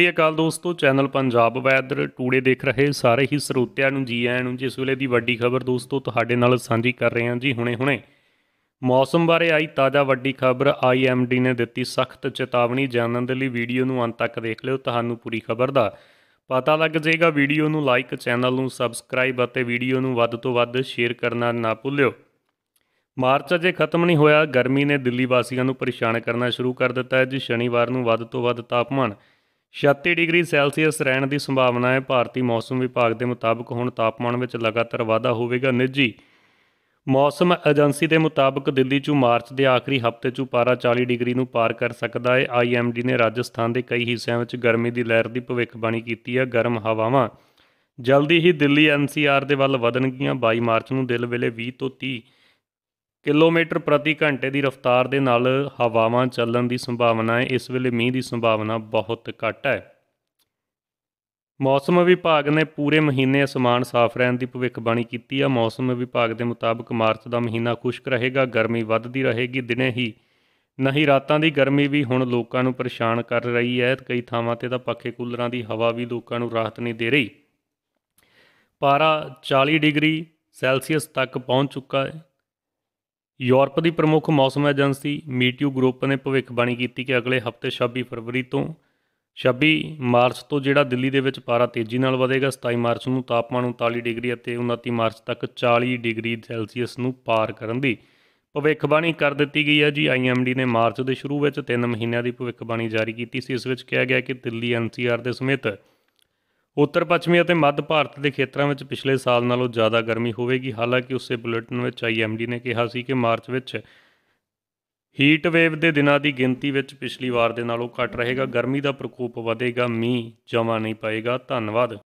ਸ੍ਰੀ ਅਕਾਲ ਦੋਸਤੋ channel Punjab weather today ਦੇਖ ਰਹੇ ਸਾਰੇ ਹੀ ਸਰੋਤਿਆਂ ਨੂੰ ਜੀ ਆਇਆਂ ਨੂੰ ਜਿਸ ਵੇਲੇ ਦੀ ਵੱਡੀ ਖਬਰ ਦੋਸਤੋ ਤੁਹਾਡੇ ਨਾਲ ਸਾਂਝੀ ਕਰ ਰਹੇ ਹਾਂ ਜੀ ਹੁਣੇ-ਹੁਣੇ ਮੌਸਮ ਬਾਰੇ ਆਈ ਤਾਜ਼ਾ ਵੱਡੀ ਖਬਰ ਆਈਐਮਡੀ ਨੇ ਦਿੱਤੀ ਸਖਤ ਚੇਤਾਵਨੀ ਜਾਣਨ ਦੇ ਲਈ ਵੀਡੀਓ ਨੂੰ ਅੰਤ ਤੱਕ ਦੇਖ ਲਿਓ ਤੁਹਾਨੂੰ ਪੂਰੀ ਖਬਰ ਦਾ ਪਤਾ ਲੱਗ ਜਾਏਗਾ ਵੀਡੀਓ ਨੂੰ ਲਾਈਕ ਚੈਨਲ ਨੂੰ ਸਬਸਕ੍ਰਾਈਬ ਅਤੇ ਵੀਡੀਓ ਨੂੰ ਵੱਧ ਤੋਂ ਵੱਧ ਸ਼ੇਅਰ ਕਰਨਾ ਨਾ ਭੁੱਲਿਓ ਮਾਰਚ ਅਜੇ ਖਤਮ ਨਹੀਂ ਹੋਇਆ ਗਰਮੀ ਨੇ ਦਿੱਲੀ ਵਾਸੀਆਂ ਨੂੰ ਪਰੇਸ਼ਾਨ ਕਰਨਾ ਸ਼ੁਰੂ ਕਰ ਦਿੱਤਾ ਹੈ ਜੀ ਸ਼ਨੀਵਾਰ ਨੂੰ ਵੱਧ ਤੋਂ ਵੱਧ ਤਾਪਮਾਨ 36 ਡਿਗਰੀ ਸੈਲਸੀਅਸ ਰਹਿਣ ਦੀ ਸੰਭਾਵਨਾ ਹੈ ਭਾਰਤੀ ਮੌਸਮ ਵਿਭਾਗ ਦੇ ਮੁਤਾਬਕ ਹੁਣ ਤਾਪਮਾਨ ਵਿੱਚ ਲਗਾਤਾਰ ਵਾਧਾ ਹੋਵੇਗਾ ਨਿੱਜੀ ਮੌਸਮ ਏਜੰਸੀ ਦੇ ਮੁਤਾਬਕ ਦਿੱਲੀ 'ਚ ਮਾਰਚ ਦੇ ਆਖਰੀ ਹਫ਼ਤੇ 'ਚ ਪਾਰਾ 40 ਡਿਗਰੀ ਨੂੰ ਪਾਰ ਕਰ ਸਕਦਾ ਹੈ ਆਈਐਮਡੀ ਨੇ ਰਾਜਸਥਾਨ ਦੇ ਕਈ ਹਿੱਸਿਆਂ ਵਿੱਚ ਗਰਮੀ ਦੀ ਲਹਿਰ ਦੀ ਭਵਿੱਖਬਾਣੀ ਕੀਤੀ ਹੈ ਗਰਮ ਹਵਾਵਾਂ ਜਲਦੀ ਹੀ ਦਿੱਲੀ ਐਨਸੀਆਰ ਦੇ ਵੱਲ ਵਧਣਗੀਆਂ 22 ਮਾਰਚ ਨੂੰ ਦਿਲ ਵੇਲੇ 20 ਤੋਂ 30 ਕਿਲੋਮੀਟਰ ਪ੍ਰਤੀ ਘੰਟੇ ਦੀ ਰਫ਼ਤਾਰ ਦੇ ਨਾਲ ਹਵਾਵਾਂ ਚੱਲਣ ਦੀ ਸੰਭਾਵਨਾ ਹੈ ਇਸ ਵੇਲੇ ਮੀਂਹ ਦੀ ਸੰਭਾਵਨਾ ਬਹੁਤ ਘੱਟ ਹੈ ਮੌਸਮ ਵਿਭਾਗ ਨੇ ਪੂਰੇ ਮਹੀਨੇ ਅਸਮਾਨ ਸਾਫ਼ ਰਹਿਣ ਦੀ ਭਵਿੱਖਬਾਣੀ ਕੀਤੀ ਹੈ ਮੌਸਮ ਵਿਭਾਗ ਦੇ ਮੁਤਾਬਕ ਮਾਰਚ ਦਾ ਮਹੀਨਾ ਖੁਸ਼ਕ ਰਹੇਗਾ ਗਰਮੀ ਵੱਧਦੀ ਰਹੇਗੀ ਦਿਨੇ ਹੀ ਨਹੀਂ ਰਾਤਾਂ ਦੀ ਗਰਮੀ ਵੀ ਹੁਣ ਲੋਕਾਂ ਨੂੰ ਪਰੇਸ਼ਾਨ ਕਰ ਰਹੀ ਹੈ ਕਈ ਥਾਵਾਂ ਤੇ ਤਾਂ ਪੱਖੇ ਕੂਲਰਾਂ ਦੀ ਹਵਾ ਵੀ ਲੋਕਾਂ ਨੂੰ ਰਾਹਤ ਨਹੀਂ ਦੇ ਰਹੀ ਪਾਰਾ 40 ਡਿਗਰੀ ਸੈਲਸੀਅਸ ਤੱਕ ਪਹੁੰਚ ਚੁੱਕਾ ਹੈ ਯੂਰਪ ਦੀ ਪ੍ਰਮੁੱਖ ਮੌਸਮ ਏਜੰਸੀ ਮੀਟਿਊ ਗਰੁੱਪ ਨੇ ਭਵਿੱਖਬਾਣੀ ਕੀਤੀ ਕਿ ਅਗਲੇ ਹਫ਼ਤੇ 26 ਫਰਵਰੀ ਤੋਂ 26 ਮਾਰਚ ਤੋਂ ਜਿਹੜਾ ਦਿੱਲੀ ਦੇ ਵਿੱਚ ਪਾਰਾ ਤੇਜ਼ੀ ਨਾਲ ਵਧੇਗਾ 27 ਮਾਰਚ ਨੂੰ ਤਾਪਮਾਨ 39 ਡਿਗਰੀ ਅਤੇ 29 ਮਾਰਚ ਤੱਕ 40 ਡਿਗਰੀ ਸੈਲਸੀਅਸ ਨੂੰ ਪਾਰ ਕਰਨ ਦੀ ਭਵਿੱਖਬਾਣੀ ਕਰ ਦਿੱਤੀ ਗਈ ਹੈ ਜੀ ਆਈਐਮਡੀ ਨੇ ਮਾਰਚ ਦੇ ਸ਼ੁਰੂ ਵਿੱਚ 3 ਮਹੀਨਿਆਂ ਦੀ ਭਵਿੱਖਬਾਣੀ ਜਾਰੀ ਕੀਤੀ ਸੀ ਇਸ ਵਿੱਚ ਕਿਹਾ ਗਿਆ ਕਿ ਦਿੱਲੀ ਐਨਸੀਆਰ ਦੇ ਸਮੇਤ ਉੱਤਰ ਪੱਛਮੀ ਅਤੇ ਮੱਧ ਭਾਰਤ ਦੇ ਖੇਤਰਾਂ ਵਿੱਚ ਪਿਛਲੇ ਸਾਲ ਨਾਲੋਂ ਜ਼ਿਆਦਾ ਗਰਮੀ ਹੋਵੇਗੀ ਹਾਲਾਂਕਿ ਉਸੇ ਬੁਲੇਟਿਨ ਵਿੱਚ ਆਈਐਮਡੀ ਨੇ ਕਿਹਾ ਸੀ ਕਿ ਮਾਰਚ ਵਿੱਚ ਹੀਟ ਵੇਵ ਦੇ ਦਿਨਾਂ ਦੀ ਗਿਣਤੀ ਵਿੱਚ ਪਿਛਲੀ ਵਾਰ ਦੇ ਨਾਲੋਂ ਘੱਟ ਰਹੇਗਾ ਗਰਮੀ ਦਾ ਪ੍ਰਕੋਪ ਵਧੇਗਾ ਮੀਂਹ ਜਮਾ ਨਹੀਂ ਪਾਏਗਾ ਧੰਨਵਾਦ